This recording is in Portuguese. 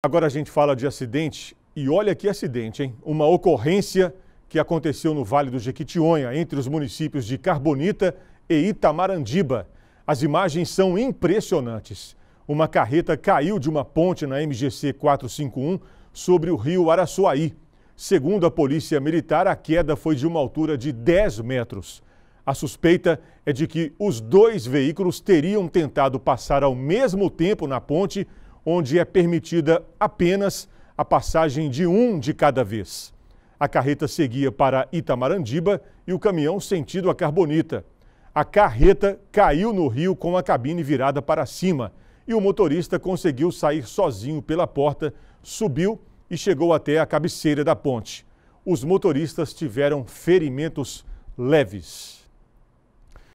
Agora a gente fala de acidente e olha que acidente, hein? Uma ocorrência que aconteceu no Vale do Jequitinhonha, entre os municípios de Carbonita e Itamarandiba. As imagens são impressionantes. Uma carreta caiu de uma ponte na MGC 451 sobre o rio Araçuaí. Segundo a polícia militar, a queda foi de uma altura de 10 metros. A suspeita é de que os dois veículos teriam tentado passar ao mesmo tempo na ponte onde é permitida apenas a passagem de um de cada vez. A carreta seguia para Itamarandiba e o caminhão sentido a Carbonita. A carreta caiu no rio com a cabine virada para cima e o motorista conseguiu sair sozinho pela porta, subiu e chegou até a cabeceira da ponte. Os motoristas tiveram ferimentos leves.